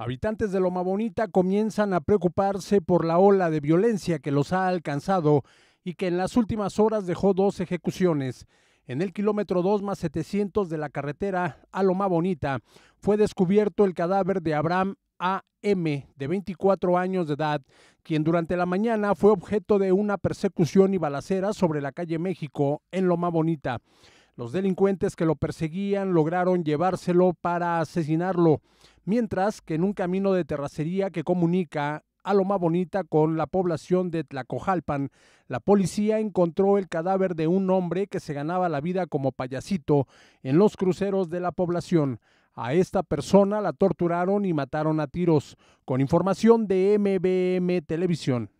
Habitantes de Loma Bonita comienzan a preocuparse por la ola de violencia que los ha alcanzado y que en las últimas horas dejó dos ejecuciones. En el kilómetro 2 más 700 de la carretera a Loma Bonita fue descubierto el cadáver de Abraham A.M., de 24 años de edad, quien durante la mañana fue objeto de una persecución y balacera sobre la calle México en Loma Bonita. Los delincuentes que lo perseguían lograron llevárselo para asesinarlo, mientras que en un camino de terracería que comunica a Loma Bonita con la población de Tlacojalpan, la policía encontró el cadáver de un hombre que se ganaba la vida como payasito en los cruceros de la población. A esta persona la torturaron y mataron a tiros, con información de MBM Televisión.